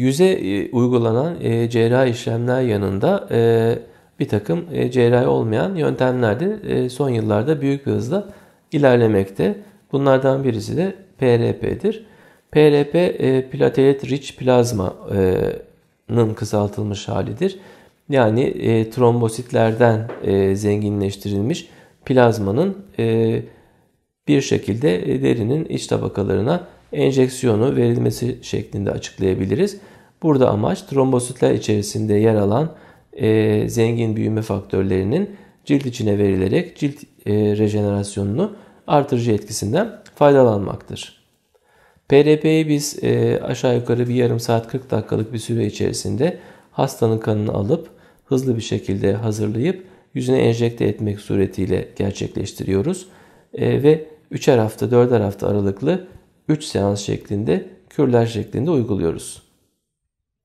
Yüze e, uygulanan e, cerrahi işlemler yanında e, bir takım cerrahi olmayan yöntemler de son yıllarda büyük bir hızla ilerlemekte. Bunlardan birisi de PRP'dir. PRP platelet rich plazmanın kısaltılmış halidir. Yani e, trombositlerden e, zenginleştirilmiş plazmanın e, bir şekilde derinin iç tabakalarına enjeksiyonu verilmesi şeklinde açıklayabiliriz. Burada amaç trombositler içerisinde yer alan e, zengin büyüme faktörlerinin cilt içine verilerek cilt e, rejenerasyonunu artırıcı etkisinden faydalanmaktır. PRP'yi biz e, aşağı yukarı bir yarım saat 40 dakikalık bir süre içerisinde hastanın kanını alıp hızlı bir şekilde hazırlayıp yüzüne enjekte etmek suretiyle gerçekleştiriyoruz. E, ve 3'er hafta 4'er hafta aralıklı 3 seans şeklinde kürler şeklinde uyguluyoruz.